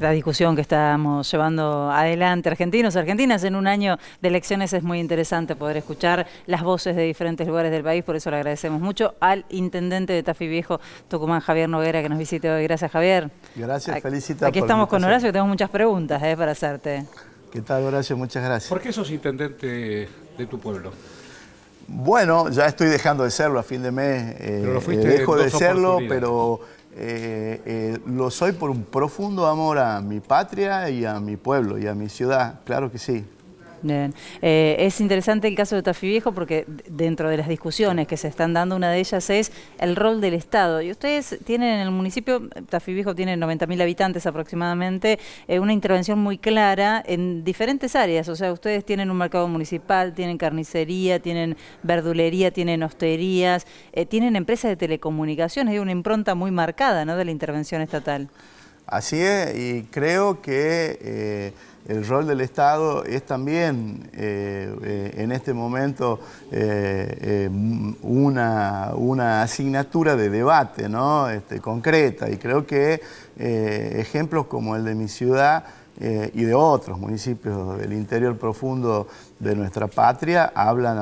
La discusión que estamos llevando adelante, argentinos, argentinas, en un año de elecciones es muy interesante poder escuchar las voces de diferentes lugares del país, por eso le agradecemos mucho al intendente de Tafi Viejo, Tucumán, Javier Noguera, que nos visite hoy. Gracias, Javier. Gracias, felicita. Aquí estamos con Horacio, que tenemos muchas preguntas eh, para hacerte. ¿Qué tal, Horacio? Muchas gracias. ¿Por qué sos intendente de tu pueblo? Bueno, ya estoy dejando de serlo a fin de mes. pero lo eh, fuiste dejo de serlo, pero eh, eh, lo soy por un profundo amor a mi patria y a mi pueblo y a mi ciudad, claro que sí. Bien. Eh, es interesante el caso de Tafí Viejo porque dentro de las discusiones que se están dando, una de ellas es el rol del Estado. Y ustedes tienen en el municipio, Tafí Viejo tiene 90.000 habitantes aproximadamente, eh, una intervención muy clara en diferentes áreas. O sea, ustedes tienen un mercado municipal, tienen carnicería, tienen verdulería, tienen hosterías, eh, tienen empresas de telecomunicaciones, hay una impronta muy marcada ¿no? de la intervención estatal. Así es, y creo que eh, el rol del Estado es también eh, eh, en este momento una, asignatura de debate ¿no? Este, concreta y creo que ejemplos como el de mi ciudad y de otros municipios del interior profundo de nuestra patria hablan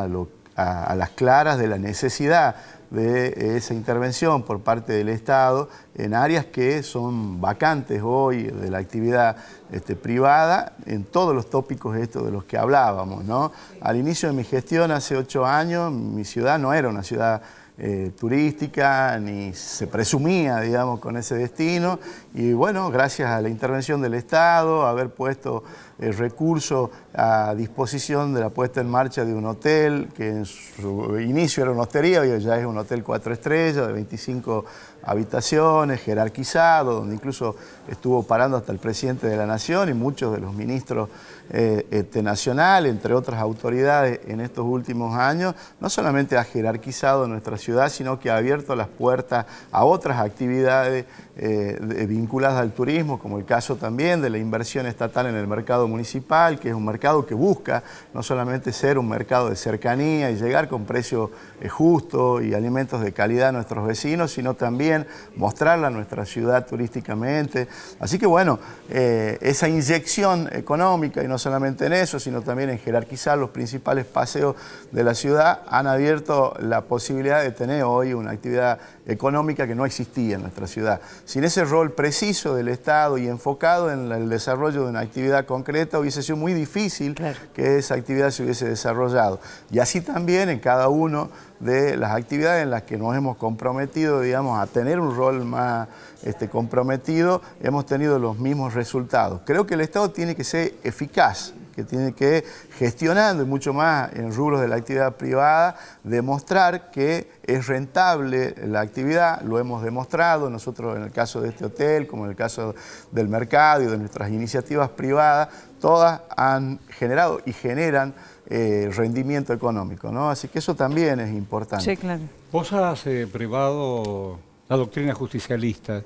a las claras de la necesidad de esa intervención por parte del Estado en áreas que son vacantes hoy de la actividad este, privada, en todos los tópicos estos de los que hablábamos. ¿no? Al inicio de mi gestión, hace ocho años, mi ciudad no era una ciudad eh, turística, ni se presumía, digamos, con ese destino. Y bueno, gracias a la intervención del Estado, haber puesto el recurso a disposición de la puesta en marcha de un hotel, que en su inicio era una hostería, hoy ya es un hotel cuatro estrellas, de 25 habitaciones, jerarquizado, donde incluso estuvo parando hasta el presidente de la Nación y muchos de los ministros eh, este, nacional, entre otras autoridades en estos últimos años, no solamente ha jerarquizado nuestra ciudad, sino que ha abierto las puertas a otras actividades eh, vinculadas al turismo, como el caso también de la inversión estatal en el mercado municipal, que es un mercado que busca no solamente ser un mercado de cercanía y llegar con precios eh, justos y alimentos de calidad a nuestros vecinos, sino también mostrarla a nuestra ciudad turísticamente. Así que bueno, eh, esa inyección económica, y no solamente en eso, sino también en jerarquizar los principales paseos de la ciudad, han abierto la posibilidad de tener hoy una actividad económica que no existía en nuestra ciudad. Sin ese rol preciso del Estado y enfocado en el desarrollo de una actividad concreta, hubiese sido muy difícil que esa actividad se hubiese desarrollado. Y así también en cada una de las actividades en las que nos hemos comprometido, digamos, a tener un rol más este, comprometido, hemos tenido los mismos resultados. Creo que el Estado tiene que ser eficaz que tiene que, gestionando y mucho más en rubros de la actividad privada, demostrar que es rentable la actividad, lo hemos demostrado nosotros en el caso de este hotel, como en el caso del mercado y de nuestras iniciativas privadas, todas han generado y generan eh, rendimiento económico, ¿no? Así que eso también es importante. Sí, claro. Vos has eh, privado la doctrina justicialista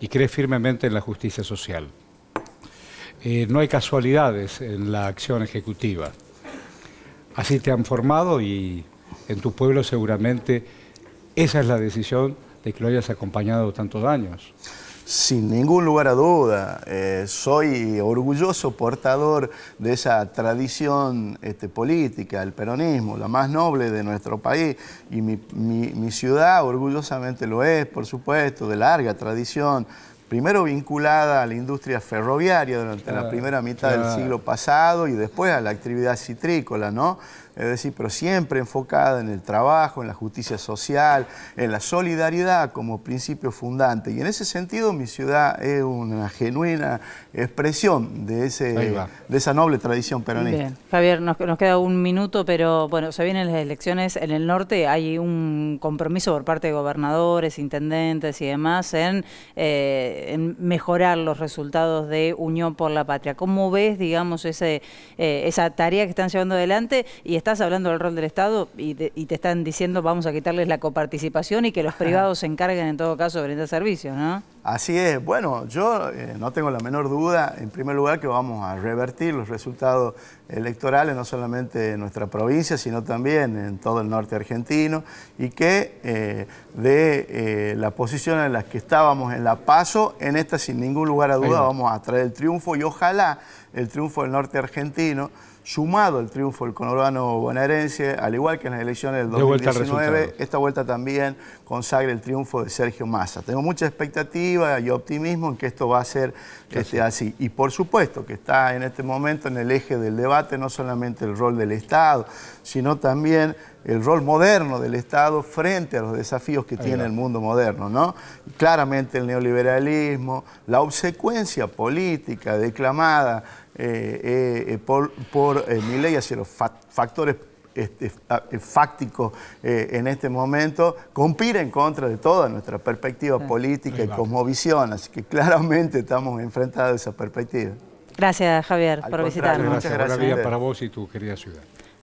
y crees firmemente en la justicia social. Eh, no hay casualidades en la acción ejecutiva. Así te han formado y en tu pueblo seguramente esa es la decisión de que lo hayas acompañado tantos años. Sin ningún lugar a duda, eh, soy orgulloso portador de esa tradición este, política, el peronismo, la más noble de nuestro país, y mi, mi ciudad orgullosamente lo es, por supuesto, de larga tradición primero vinculada a la industria ferroviaria durante la primera mitad del siglo pasado y después a la actividad citrícola, ¿no? Es decir, pero siempre enfocada en el trabajo, en la justicia social, en la solidaridad como principio fundante. Y en ese sentido mi ciudad es una genuina expresión de, ese, de esa noble tradición peronista. Javier, nos, queda un minuto, pero bueno, se vienen las elecciones en el norte, hay un compromiso por parte de gobernadores, intendentes y demás en, eh, mejorar los resultados de Unión por la Patria. ¿Cómo ves, digamos, ese, eh, esa tarea que están llevando adelante y hablando del rol del Estado y te, están diciendo vamos a quitarles la coparticipación y que los privados se encarguen en todo caso de brindar servicios, ¿no? Así es. Bueno, yo eh, no tengo la menor duda, en primer lugar, que vamos a revertir los resultados electorales, no solamente en nuestra provincia, sino también en todo el norte argentino, y que eh, de eh, la posición en la que estábamos en la paso, en esta sin ningún lugar a duda vamos a traer el triunfo y ojalá el triunfo del norte argentino sumado el triunfo del conurbano bonaerense, al igual que en las elecciones del 2019, esta vuelta también consagra el triunfo de Sergio Massa. Tengo mucha expectativa y optimismo en que esto va a ser este, así. Y por supuesto que está en este momento en el eje del debate no solamente el rol del Estado, sino también el rol moderno del Estado frente a los desafíos que tiene el mundo moderno, ¿no? Claramente el neoliberalismo, la obsecuencia política declamada eh, eh, eh, por, mi ley hacia los factores este, fácticos en este momento, compira en contra de toda nuestra perspectiva política y visión, Así que claramente estamos enfrentados a esa perspectiva. Gracias, Javier, por visitarnos. Muchas gracias. gracias. para vos y tu querida ciudad.